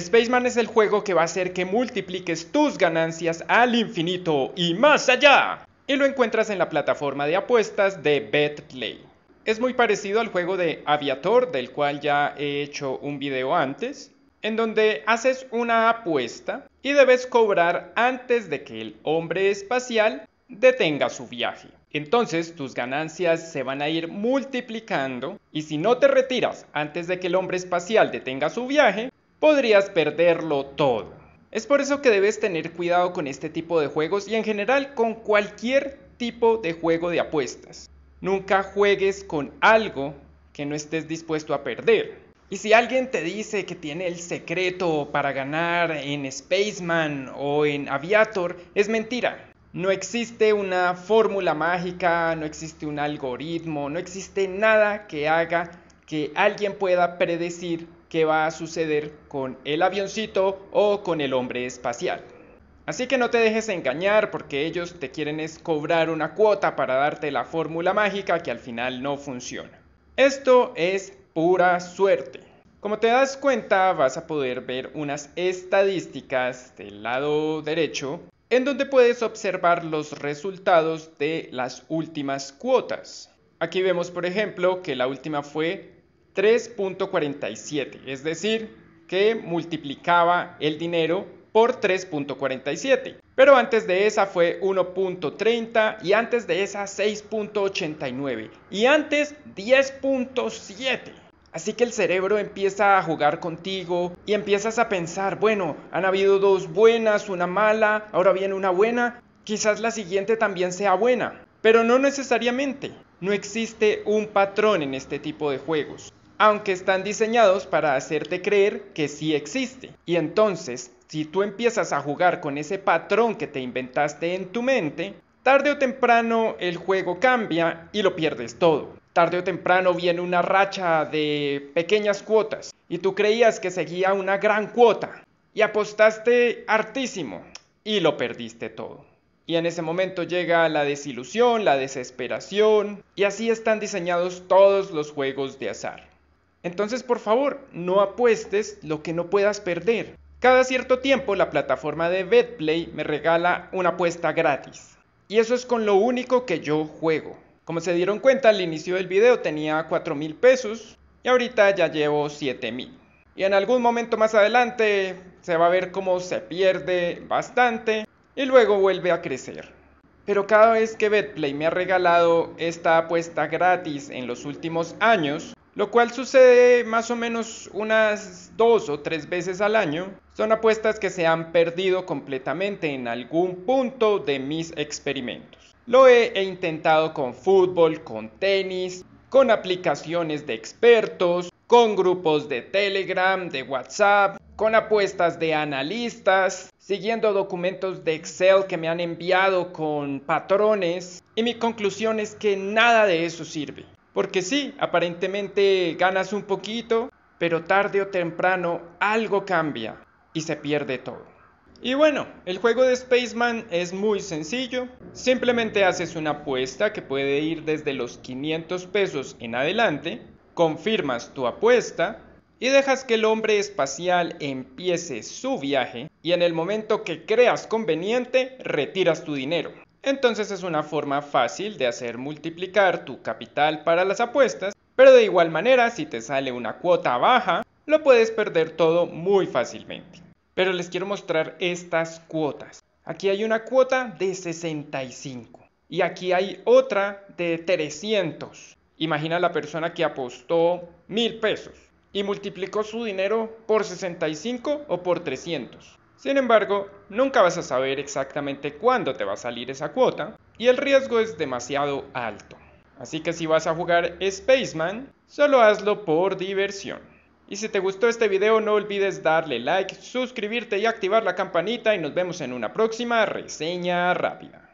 Spaceman es el juego que va a hacer que multipliques tus ganancias al infinito y más allá. Y lo encuentras en la plataforma de apuestas de BetPlay. Es muy parecido al juego de Aviator, del cual ya he hecho un video antes, en donde haces una apuesta y debes cobrar antes de que el hombre espacial detenga su viaje. Entonces tus ganancias se van a ir multiplicando y si no te retiras antes de que el hombre espacial detenga su viaje, podrías perderlo todo. Es por eso que debes tener cuidado con este tipo de juegos y en general con cualquier tipo de juego de apuestas. Nunca juegues con algo que no estés dispuesto a perder. Y si alguien te dice que tiene el secreto para ganar en Spaceman o en Aviator, es mentira. No existe una fórmula mágica, no existe un algoritmo, no existe nada que haga que alguien pueda predecir qué va a suceder con el avioncito o con el hombre espacial. Así que no te dejes engañar porque ellos te quieren es cobrar una cuota para darte la fórmula mágica que al final no funciona. Esto es pura suerte. Como te das cuenta vas a poder ver unas estadísticas del lado derecho en donde puedes observar los resultados de las últimas cuotas. Aquí vemos por ejemplo que la última fue 3.47, es decir, que multiplicaba el dinero por 3.47. Pero antes de esa fue 1.30 y antes de esa 6.89 y antes 10.7. Así que el cerebro empieza a jugar contigo y empiezas a pensar, bueno, han habido dos buenas, una mala, ahora viene una buena, quizás la siguiente también sea buena. Pero no necesariamente. No existe un patrón en este tipo de juegos aunque están diseñados para hacerte creer que sí existe. Y entonces, si tú empiezas a jugar con ese patrón que te inventaste en tu mente, tarde o temprano el juego cambia y lo pierdes todo. Tarde o temprano viene una racha de pequeñas cuotas y tú creías que seguía una gran cuota y apostaste hartísimo y lo perdiste todo. Y en ese momento llega la desilusión, la desesperación y así están diseñados todos los juegos de azar. Entonces, por favor, no apuestes lo que no puedas perder. Cada cierto tiempo la plataforma de BetPlay me regala una apuesta gratis. Y eso es con lo único que yo juego. Como se dieron cuenta al inicio del video tenía 4 mil pesos y ahorita ya llevo 7 mil. Y en algún momento más adelante se va a ver cómo se pierde bastante y luego vuelve a crecer. Pero cada vez que BetPlay me ha regalado esta apuesta gratis en los últimos años, lo cual sucede más o menos unas dos o tres veces al año, son apuestas que se han perdido completamente en algún punto de mis experimentos. Lo he, intentado con fútbol, con tenis, con aplicaciones de expertos, con grupos de Telegram, de WhatsApp, con apuestas de analistas, siguiendo documentos de Excel que me han enviado con patrones, y mi conclusión es que nada de eso sirve. Porque sí, aparentemente ganas un poquito, pero tarde o temprano algo cambia y se pierde todo. Y bueno, el juego de Spaceman es muy sencillo. Simplemente haces una apuesta que puede ir desde los 500 pesos en adelante, confirmas tu apuesta y dejas que el hombre espacial empiece su viaje y en el momento que creas conveniente retiras tu dinero. Entonces es una forma fácil de hacer multiplicar tu capital para las apuestas, pero de igual manera si te sale una cuota baja, lo puedes perder todo muy fácilmente. Pero les quiero mostrar estas cuotas. Aquí hay una cuota de 65 y aquí hay otra de 300. Imagina la persona que apostó mil pesos y multiplicó su dinero por 65 o por 300. Sin embargo, nunca vas a saber exactamente cuándo te va a salir esa cuota y el riesgo es demasiado alto. Así que si vas a jugar Spaceman, solo hazlo por diversión. Y si te gustó este video no olvides darle like, suscribirte y activar la campanita y nos vemos en una próxima reseña rápida.